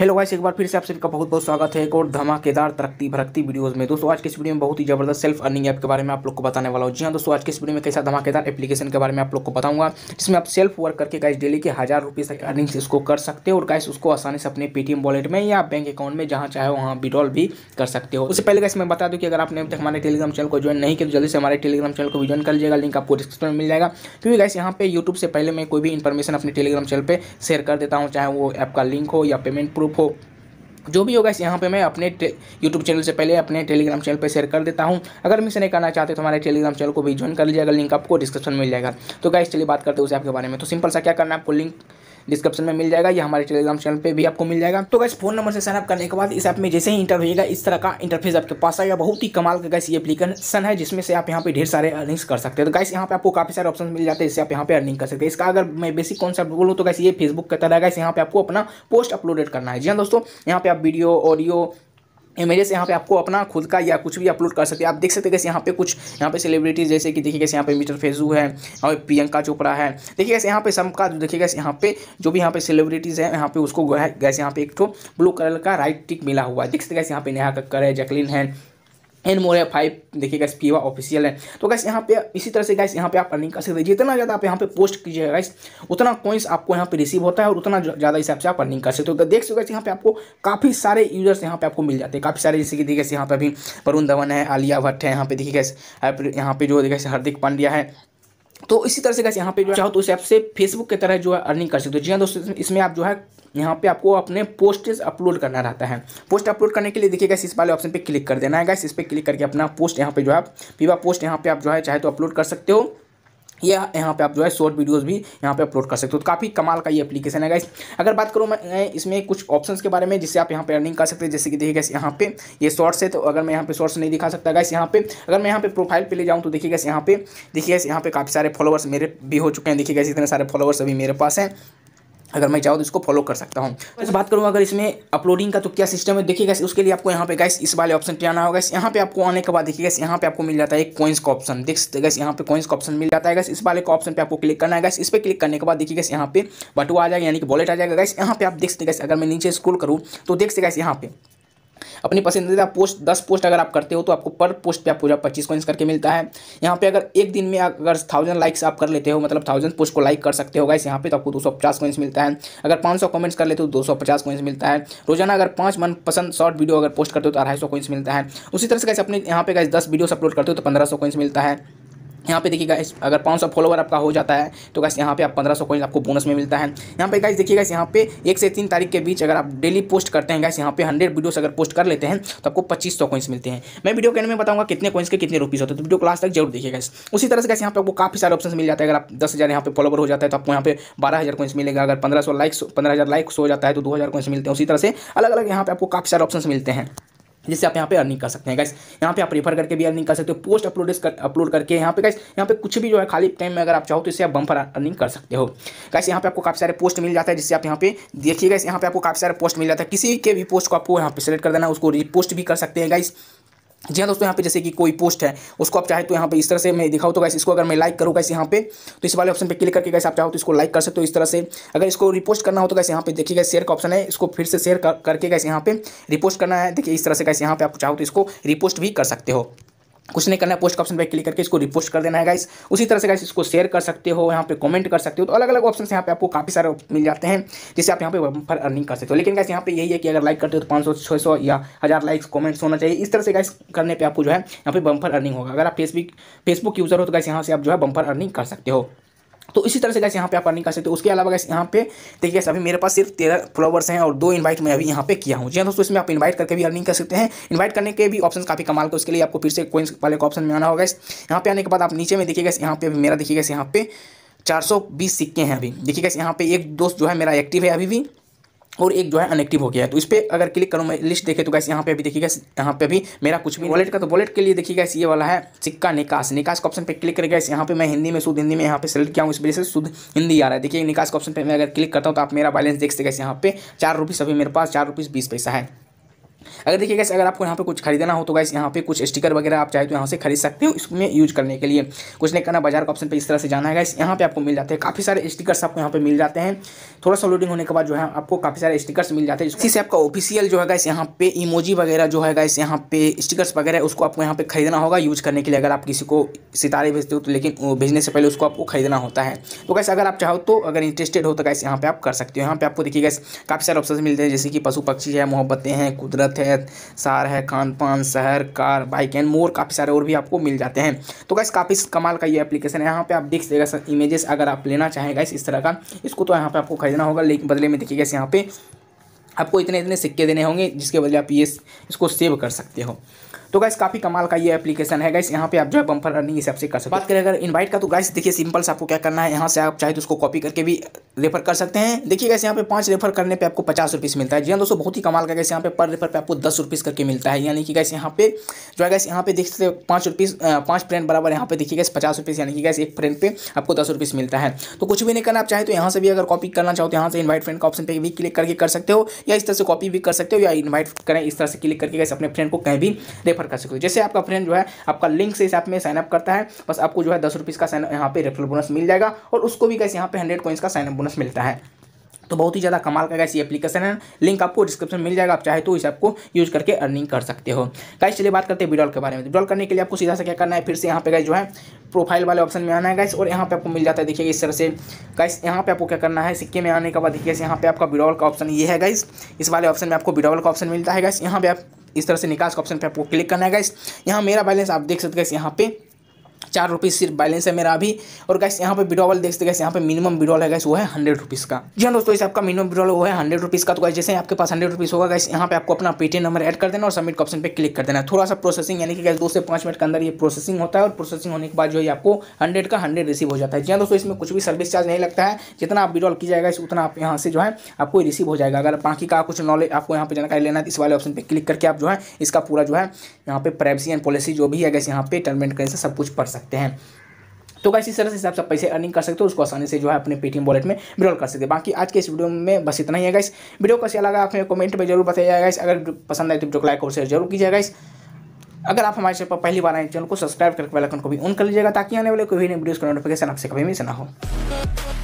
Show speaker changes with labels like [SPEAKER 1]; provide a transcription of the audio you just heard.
[SPEAKER 1] Hello guys एक बार फिर से आप सभी का बहुत बहुत स्वागत है एक और धमाकेदार तरक्की भरक्ती वीडियोस में दोस्तों आज के इस वीडियो में बहुत ही जबरदस्त सेल्फ अर्निंग ऐप के बारे में आप लोग को बताने वाला हूँ जी हाँ दोस्तों आज के इस वीडियो में कैसा धमाकेदार एप्लीकेशन के बारे में आप लोग को बताऊंगा जिसमें आप सेल्फ वर्क करके गाइस डेली के हज़ार रुपये तक अर्निंग्स इसको कर सकते हो और गाइस उसको आसानी से अपने पेटीएम वॉलेट में या बैंक अकाउंट में जहाँ चाहे वहाँ विड्रॉल भी कर सकते हो उससे पहले गाइस मैं बता दूँ कि अगर आपने हमारे टेलीग्राम चैनल को ज्वाइन नहीं किया तो जल्दी से हमारे टेलीग्राम चैनल को भी ज्वाइन कर लीजिएगा लिंक आपको डिस्क्रिप्शन में मिल जाएगा क्योंकि गाइस यहाँ पे यूट्यूब से पहले मैं कोई भी इन्फॉर्मेशन अपने टेलीग्राम चैनल पर शेयर कर देता हूँ चाहे वो ऐप का लिंक हो या पेमेंट प्रूफ ग्रुप हो जो भी होगा इस यहाँ पे मैं अपने YouTube चैनल से पहले अपने टेलीग्राम चैनल पे शेयर कर देता हूँ अगर मिस नहीं करना चाहते तो हमारे टेलीग्राम चैनल को भी ज्वाइन कर लीजिएगा लिंक आपको डिस्क्रिप्शन में मिल जाएगा तो गाइस चलिए बात करते हैं उसे आपके बारे में तो सिंपल सा क्या करना है आपको लिंक डिस्क्रिप्शन में मिल जाएगा या हमारे टेलीग्राम चैनल पर भी आपको मिल जाएगा तो गैस फोन नंबर से साइनअप करने के बाद इस ऐप में जैसे ही इंटर होगा इस तरह का इंटरफेस आपके पास आएगा बहुत ही कमाल का गैस ये अपलीकेशन है जिसमें से आप यहाँ पे ढेर सारे अर्निंग्स कर सकते हैं तो गैस यहाँ पे आपको काफी सारे ऑप्शन मिल जाते हैं जिससे आप यहाँ पे अर्निंग कर सकते हैं इसका अगर मैं बेसिक कॉन्सेप्ट बोलूँ तो गैस ये फेसबुक का तरह गैस यहाँ पे आपको अपना पोस्ट अपलोडेड करना है जी हाँ दोस्तों यहाँ पे आप वीडियो ऑडियो इमेजेस यहाँ पे आपको अपना खुद का या कुछ भी अपलोड कर सकते हैं आप देख सकते हैं कैसे यहाँ पे कुछ यहाँ पे सेलिब्रिटीज़ जैसे कि देखिए कैसे यहाँ पे मिस्टर फेजू है और प्रियंका चोपड़ा है देखिए कैसे यहाँ पे सम का देखिए कैसे यहाँ पे जो भी यहाँ पे सेलिब्रिटीज़ है यहाँ पे उसको गैस यहाँ पे एक तो ब्लू कलर का राइट टिक मिला हुआ है देख सकते कैसे यहाँ पे नेहा कक्कर है जैकलिन है एंड मोर है फाइव देखिए गैस पीवा ऑफिशियल है तो गैस यहाँ पे इसी तरह से गैस यहाँ पे आप अर्निंग कर सकते हैं जितना ज़्यादा आप यहाँ पे पोस्ट कीजिएगा गैस उतना कॉइन्स आपको यहाँ पे रिसीव होता है और उतना ज़्यादा हिसाब से आप अर्निंग कर सकते हो तो देख सकते यहाँ पे आपको काफ़ी सारे यूजर्स यहाँ पे आपको मिल जाते हैं काफ़ी सारे जैसे कि देखिए यहाँ पे अभी वरुण धवन है आलिया भट्ट है यहाँ पे देखिए गैस यहाँ पे जो देखिए हार्दिक पांड्या है तो इसी तरह से कैसे यहाँ पे जो चाहो हाँ। तो उस ऐप से फेसबुक की तरह जो है अर्निंग कर सकते हो जी हाँ दोस्तों इसमें आप जो है यहाँ पे आपको अपने पोस्ट अपलोड करना रहता है पोस्ट अपलोड करने के लिए देखिए गैस इस वाले ऑप्शन पे क्लिक कर देना है गैस इस पर क्लिक करके अपना पोस्ट यहाँ पे जो है आप विवा पोस्ट यहाँ पे आप जो है चाहे तो अपलोड कर सकते हो ये यह यहाँ पे आप जो है शॉर्ट वीडियोस भी यहाँ पे अपलोड कर सकते हो तो काफ़ी कमाल का ये एप्लीकेशन है गाइस अगर बात करूँ मैं इसमें कुछ ऑप्शंस के बारे में जिससे आप यहाँ पे अर्निंग कर सकते हैं जैसे कि देखिए गैस यहाँ पे ये यह शॉर्ट्स है तो अगर मैं यहाँ पे शॉर्ट्स नहीं दिखा सकता गैस यहाँ पे अगर मैं यहाँ पे प्रोफाइल पर ले जाऊँ तो देखिए गैस यहाँ पे देखिए गैस यहाँ पे काफ़ी सारे फॉलोवर्स मेरे भी हो चुके हैं देखिए गैस इतने सारे फॉलोवर्स अभी मेरे पास हैं अगर मैं चाहूँ तो इसको फॉलो कर सकता हूँ वैसे तो बात करूँ अगर इसमें अपलोडिंग का तो क्या सिस्टम है देखिए गैस उसके लिए आपको यहाँ पे गैस इस वाले ऑप्शन पे आना होगा यहाँ पे आपको आने के बाद देखिए गैस यहाँ पे आपको मिल जाता है एक कॉइन्स का ऑप्शन देख सकते गैस यहाँ पे कॉइन्स का ऑप्शन मिल जाता है गैस इस वाले का ऑप्शन पर आपको क्लिक करना है गैस इस पर क्लिक करने के बाद देखिए गैस यहाँ पे बटुआ आ जाएगा यानी कि वॉलेट आ जाएगा गैस यहाँ पे आप देख सकते गैस अगर मैं नीचे स्क्रोल करूँ तो देख सकते गैस यहाँ पे अपनी पसंदीदा पोस्ट दस पोस्ट अगर आप करते हो तो आपको पर पोस्ट पर आप जो पच्चीस कॉइन्स करके मिलता है यहाँ पे अगर एक दिन में अगर थाउजेंड लाइक्स आप कर लेते हो मतलब थाउजेंड पोस्ट को लाइक कर सकते हो गाइस यहाँ पे तो आपको दो सौ पचास कॉइन्स मिलता है अगर पाँच सौ कमेंट्स कर लेते हो दो सौ पचास कॉइन्स मिलता है रोजाना अगर पाँच मन पसंद शॉर्ट वीडियो अगर पोस्ट करते हो तो अढ़ाई सौ कॉइन्स मिलता है उसी तरह से गाइस अपने यहाँ पे गाइस दस वीडियोस अपलोड करते हो तो पंद्रह सौ कॉइन्स मिलता है यहाँ पे देखिए गाइस अगर पाँच सौ फॉलोवर आपका हो जाता है तो गाइस यहाँ पे आप पंद्रह सौ कोइन आपको बोनस में मिलता है यहाँ पे गाइस देखिए गाइस यहाँ पे एक से तीन तारीख के बीच अगर आप डेली पोस्ट करते हैं गाइस यहाँ पे हंड्रेड वीडियोस अगर पोस्ट कर लेते हैं तो आपको पच्चीस सौ कोइंस मिलते हैं मैं वीडियो के में बताऊँगा कितने कोइंस के कितने रुपीज़ होते हैं तो वीडियो क्लास तक जरूर देखिए उसी तरह से गाइस यहाँ पे आपको काफ़ी सारे ऑप्शन मिल जाते हैं अगर आप दस हज़ार यहाँ पे फॉलोवर हो जाता है तो आपको यहाँ पे बारह हज़ार कोइंस मिलेगा अगर पंद्रह सौ लाइक्स पंद्रह हज़ार लाइक्स हो जाता है तो दो हज़ार कोइंस मिलते हैं उसी तरह से अलग अलग यहाँ पे आपको काफ़ी सारे ऑप्शन मिलते हैं जिससे आप यहाँ पे अर्निंग कर सकते हैं गाइस यहाँ पे आप रिफर करके भी अर्निंग कर सकते हो पोस्ट अपलोड कर अपलोड करके यहाँ पे गाइस यहाँ पे कुछ भी जो है खाली टाइम में अगर आप चाहो तो इससे आप बम्पर अर्निंग कर सकते हो गाइस यहाँ पे आपको काफ़ी सारे पोस्ट मिल जाता है जिससे आप यहाँ पे देखिए गाइस यहाँ पे आपको काफ़ी सारे पोस्ट मिल जाता है किसी के भी पोस्ट को आपको यहाँ पे सेलेक्ट कर देना उसको रिपोस्ट भी कर सकते हैं गाइस जी हाँ दोस्तों यहाँ पे जैसे कि कोई पोस्ट है उसको आप चाहे तो यहाँ पे इस तरह से मैं दिखाऊँ तो कैसे इसको अगर मैं लाइक करूँ कैसे यहाँ पे तो इस वाले ऑप्शन पे क्लिक करके कैसे आप चाहो तो इसको लाइक कर सकते हो इस तरह से अगर इसको रिपोस्ट करना हो तो कैसे यहाँ पे देखिएगा शेयर का ऑप्शन है इसको फिर से शेयर करके कैसे यहाँ पे रिपोस्ट करना है देखिए इस तरह से कैसे यहाँ पे आप चाहो तो इसको रिपोस्ट भी कर सकते हो कुछ नहीं करना है पोस्ट ऑप्शन पर क्लिक करके इसको रिपोस्ट कर देना है गाइस उसी तरह से गाइस इसको शेयर कर सकते हो यहाँ पे कमेंट कर सकते हो तो अलग अलग ऑप्शन यहाँ पे आपको काफी सारे मिल जाते हैं जिससे आप यहाँ पे फर अर्निंग कर सकते हो लेकिन गाइस यहाँ पे यही है कि अगर लाइक करते हो तो पाँच सौ छः सौ या हज़ार लाइक्स कमेंट्स होना चाहिए इस तरह से गाइस करने पर आपको जो है यहाँ पे बम्फर अर्निंग होगा अगर आप फेसबुक फेसबुक यूज़र हो तो गाइस यहाँ से आप जो है बम्फर अर्निंग कर सकते हो तो इसी तरह से गैस यहाँ पे आप अर्निंग कर सकते हो उसके अलावा गैस यहाँ पे देखिए गैस अभी मेरे पास सिर्फ तेरह फॉलोवर्स हैं और दो इनवाइट मैं अभी यहाँ पे किया हूँ जी हाँ दोस्तों इसमें आप इनवाइट करके भी अर्निंग कर सकते हैं इनवाइट करने के भी ऑप्शन काफी कमाल के उसके लिए आपको फिर से कोइंस वाले ऑप्शन में आना होगा यहाँ पे आने के बाद आप नीचे में देखिए गैस यहाँ पे मेरा देखिए गैस यहाँ पे चार सौ बीस सिक्के हैं अभी देखिए गैस यहाँ पे एक दोस्त जो है मेरा एक्टिव है अभी भी और एक जो है अनएक्टिव हो गया है तो इस पर अगर क्लिक करूँ मैं लिस्ट देखे तो गैस यहाँ पे भी देखिएगा यहाँ पे भी मेरा कुछ भी वॉलेट का तो वॉलेट के लिए देखिएगा ये वाला है सिक्का निकास निकास का ऑप्शन पे क्लिक करेगा इस यहाँ पे मैं हिंदी में शुद्ध हिंदी में यहाँ पे सेलेक्ट किया हूँ इस वजह से शुद्ध हिंदी आ रहा है देखिए निकास का ऑप्शन पर मैं अगर क्लिक करता हूँ तो आप मेरा बैलेंस देख सकते यहाँ पे चार रुपीस अभी मेरे पास चार रुपीस बीस पैसा है अगर देखिए गैस अगर आपको यहाँ पे कुछ खरीदना हो तो गैस यहाँ पे कुछ स्टिकर वगैरह आप चाहे तो यहाँ से खरीद सकते हो इसमें यूज करने के लिए कुछ नहीं करना बाजार का ऑप्शन पे इस तरह से जाना है गैस यहाँ पे आपको मिल जाते हैं काफ़ी सारे स्टिकर्स आपको यहाँ पे मिल जाते हैं थोड़ा सा लोडिंग होने के बाद जो है आपको काफ़ी सारे स्टिकर्स मिल जाते हैं इसी से आपका ऑफिशियल जो है गैस यहाँ पे इमोजी वगैरह जो है गैस यहाँ पे स्टिकर्स वगैरह उसको आपको यहाँ पे खरीदना होगा यूज करने के लिए अगर आप किसी को सितारे भेजते हो तो लेकिन भेजने से पहले उसको आपको खरीदना होता है तो गैस अगर आप चाहो तो अगर इंटरेस्टेड हो तो गैस यहाँ पे आप कर सकते हो यहाँ पे आपको देखिए गैस काफ़ी सारे ऑप्शन मिलते हैं जैसे कि पशु पक्षी है मोहब्बतें हैं कुदरत सूरत है सार है खान पान शहर कार बाइक एंड मोर काफ़ी सारे और भी आपको मिल जाते हैं तो गैस काफ़ी कमाल का ये एप्लीकेशन है यहाँ पे आप देख सकते इमेजेस अगर आप लेना चाहें गैस इस तरह का इसको तो यहाँ पे आपको खरीदना होगा लेकिन बदले में देखिए गैस यहाँ पे आपको इतने इतने सिक्के देने होंगे जिसके बदले आप ये इसको सेव कर सकते हो तो गाइस काफ़ी कमाल का ये एप्लीकेशन है गाइस यहाँ पे आप जो है बम्पर रनिंग इस से कर सकते बात करें अगर इन्वाइट का तो गाइस देखिए सिंपल से आपको क्या करना है यहाँ से आप चाहे तो उसको कॉपी करके भी रेफर कर सकते हैं देखिए गैस यहाँ पे पाँच रेफर करने पे आपको पचास रुपीस मिलता है जी हाँ दोस्तों बहुत ही कमाल का गैस यहाँ पे पर रेफर पे आपको दस रुपीस करके मिलता है यानी कि गैस यहाँ पे जो है गैस यहाँ पे देख सकते पाँच रुपीस पाँच फ्रेंड बराबर यहाँ पे देखिए गैस पचास रुपीस यानी कि गैस एक फ्रेंड पे आपको दस रुपीस मिलता है तो कुछ भी नहीं करना आप चाहे तो यहाँ से भी अगर कॉपी करना चाहो तो यहाँ से इन्वाइट फ्रेंड का ऑप्शन पर भी क्लिक करके कर सकते हो या इस तरह से कॉपी भी कर सकते हो या इन्वाइट करें इस तरह से क्लिक करके गैस अपने फ्रेंड को कहीं भी रेफर रेफर कर सकते हो जैसे आपका फ्रेंड जो है आपका लिंक से इस ऐप में साइनअप करता है बस आपको जो है दस रुपीज़ का यहाँ पे रेफरल बोनस मिल जाएगा और उसको भी कैसे यहाँ पे हंड्रेड कॉइन्स का साइनअप बोनस मिलता है तो बहुत ही ज़्यादा कमाल का गैस ये एप्लीकेशन है लिंक आपको डिस्क्रिप्शन मिल जाएगा आप चाहे तो इस ऐप को यूज़ करके अर्निंग कर सकते हो गाइस चलिए बात करते हैं विड्रॉल के बारे में विड्रॉल करने के लिए आपको सीधा सा क्या करना है फिर से यहाँ पे गैस जो है प्रोफाइल वाले ऑप्शन में आना है गाइस और यहाँ पे आपको मिल जाता है देखिए इस तरह से गाइस यहाँ पे आपको क्या करना है सिक्के में आने के बाद देखिए यहाँ पे आपका विड्रॉल का ऑप्शन ये है गाइस इस वाले ऑप्शन में आपको विड्रॉल का ऑप्शन मिलता है गाइस यहाँ पे आप इस तरह से निकास का ऑप्शन पे आपको क्लिक करना है गाइस यहाँ मेरा बैलेंस आप देख सकते हैं यहाँ पे चार रुपीज़ सिर्फ बैलेंस है मेरा अभी और गैस यहाँ पे विड्रॉवल देखते गैस यहाँ पे मिनिमम विड्रॉल है गैस वो है हंड्रेड रुपीज़ का जी हाँ दोस्तों इस आपका मिनिमम विड्रॉल वो है हंड्रेड रुपीज़ का तो गैस जैसे आपके पास हंड्रेड रुपीज़ होगा गैस यहाँ पे आपको अपना पेटीएम नंबर एड कर देना और सबमिट ऑप्शन पर क्लिक कर देना थोड़ा सा प्रोसेसिंग यानी कि गैस दो से पाँच मिनट के अंदर ये प्रोसेसिंग होता है और प्रोसेसिंग होने के बाद जो है आपको हंड्रेड का हंड्रेड रिसीव हो जाता है जी हाँ दोस्तों इसमें कुछ भी सर्विस चार्ज नहीं लगता है जितना आप विड्रॉल की जाएगा उतना आप यहाँ से जो है आपको रिसीव हो जाएगा अगर बाकी का कुछ नॉलेज आपको यहाँ पे जानकारी लेना है तो इस वाले ऑप्शन पर क्लिक करके आप जो है इसका पूरा जो है यहाँ पे प्राइवेसी एंड पॉलिसी जो भी है गैस यहाँ पे टर्मेंट एंड सब कुछ पढ़ सकते सकते हैं तो गाइस इस तरह से हिसाब से पैसे अर्निंग कर सकते हो उसको आसानी से जो है अपने पेटीएम वॉलेट में विड्रॉल कर सकते हैं बाकी आज के इस वीडियो में बस इतना ही है गाइस वीडियो कैसे लगा आप कमेंट में जरूर बताइएगा इस अगर पसंद आए तो वीडियो को लाइक और शेयर जरूर कीजिएगा इस अगर आप हमारे चैनल पर पहली बार आए चैनल को सब्सक्राइब करके बेल आइकन को भी ऑन कर लीजिएगा ताकि आने वाले कोई भी नई वीडियोस का नोटिफिकेशन आपसे कभी मिस ना हो